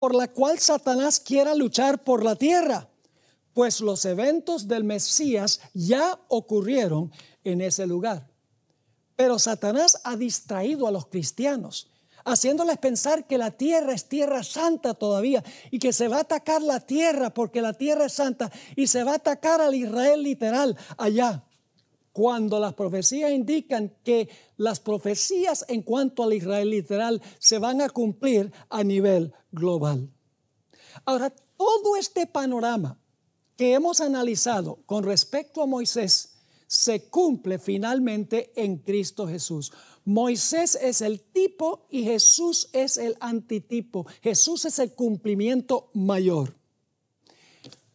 por la cual Satanás quiera luchar por la tierra, pues los eventos del Mesías ya ocurrieron en ese lugar. Pero Satanás ha distraído a los cristianos, haciéndoles pensar que la tierra es tierra santa todavía y que se va a atacar la tierra porque la tierra es santa y se va a atacar al Israel literal allá cuando las profecías indican que las profecías en cuanto al Israel literal se van a cumplir a nivel global. Ahora, todo este panorama que hemos analizado con respecto a Moisés se cumple finalmente en Cristo Jesús. Moisés es el tipo y Jesús es el antitipo. Jesús es el cumplimiento mayor.